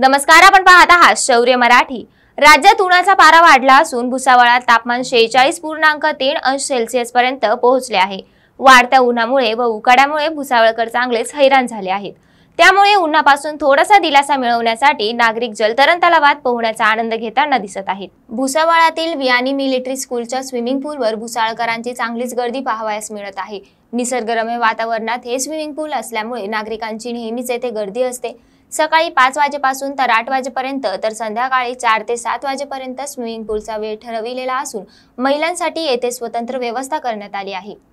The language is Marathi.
नमस्कार आपण पाहत आहात शौर्य मराठी राज्यात उन्हाचा पारा वाढला असून भुसावळात तापमान शेहेचाळीस पूर्णांक तीन अंश सेल्सिअस पर्यंत पोहोचले आहे वाढत्या उन्हामुळे व उकाड्यामुळे भुसावळकर चांगलेच हैराण झाले आहेत त्यामुळे उन्हापासून थोडासा दिलासा मिळवण्यासाठी नागरिक जलतरण तलावात पोहण्याचा आनंद घेताना दिसत आहेत भुसावळातील वियानी मिलिटरी स्कूलच्या स्विमिंग पूलवर भुसाळकरांची चांगलीच गर्दी पाहावयास मिळत आहे निसर्गरम्य वातावरणात हे स्विमिंग पूल असल्यामुळे नागरिकांची नेहमीच येथे गर्दी असते सकाळी पाच वाजेपासून तर आठ वाजेपर्यंत तर संध्याकाळी चार ते सात वाजेपर्यंत स्विमिंग पूलचा वेळ ठरविलेला असून महिलांसाठी येथे स्वतंत्र व्यवस्था करण्यात आली आहे